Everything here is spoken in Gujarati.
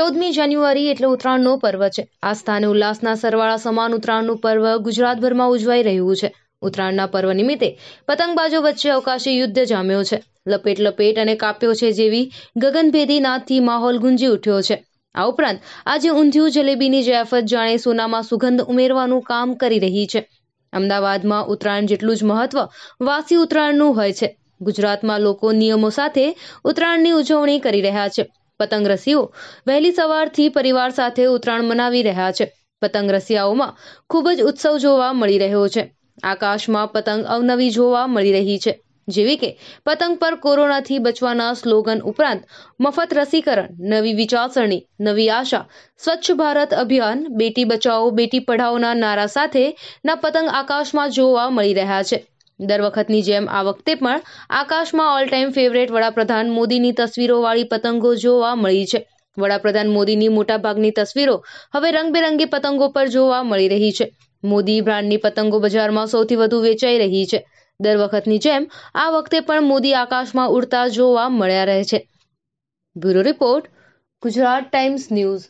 ચૌદમી જાન્યુઆરી એટલે ઉત્તરાયણનો પર્વ છે આસ્થા અને ઉલ્લાસના સરવાળા સમાન ઉત્તરાયણનું પર્વ ગુજરાતભરમાં ઉજવાઈ રહ્યું છે ઉત્તરાયણના પર્વ નિમિત્તે પતંગબાજો વચ્ચે અવકાશી યુદ્ધ જામ્યો છે લપેટ લપેટ અને કાપ્યો છે જેવી ગગનભેદી નાદથી માહોલ ગુંજી ઉઠ્યો છે આ ઉપરાંત આજે ઊંધિયું જલેબીની જયાફત જાણે સોનામાં સુગંધ ઉમેરવાનું કામ કરી રહી છે અમદાવાદમાં ઉત્તરાયણ જેટલું જ મહત્વ વાસી ઉત્તરાયણનું હોય છે ગુજરાતમાં લોકો નિયમો સાથે ઉત્તરાયણની ઉજવણી કરી રહ્યા છે પતંગ રસીઓ વહેલી સવારથી પરિવાર સાથે ઉત્તરાયણ મનાવી રહ્યા છે પતંગ રસિયાઓમાં ખૂબ જ ઉત્સવ જોવા મળી રહ્યો છે આકાશમાં પતંગ અવનવી જોવા મળી રહી છે જેવી કે પતંગ પર કોરોનાથી બચવાના સ્લોગન ઉપરાંત મફત રસીકરણ નવી વિચારસરણી નવી આશા સ્વચ્છ ભારત અભિયાન બેટી બચાવો બેટી પઢાઓના નારા સાથેના પતંગ આકાશમાં જોવા મળી રહ્યા છે દર વખતની જેમ આ વખતે પણ આકાશમાં ઓલ ટાઈમ ફેવરેટ વડાપ્રધાન મોદીની તસવીરોવાળી પતંગો જોવા મળી છે વડાપ્રધાન મોદીની મોટાભાગની તસવીરો હવે રંગબેરંગી પતંગો પર જોવા મળી રહી છે મોદી બ્રાન્ડની પતંગો બજારમાં સૌથી વધુ વેચાઈ રહી છે દર વખતની જેમ આ વખતે પણ મોદી આકાશમાં ઉડતા જોવા મળ્યા રહે છે bureau report Gujarat Times news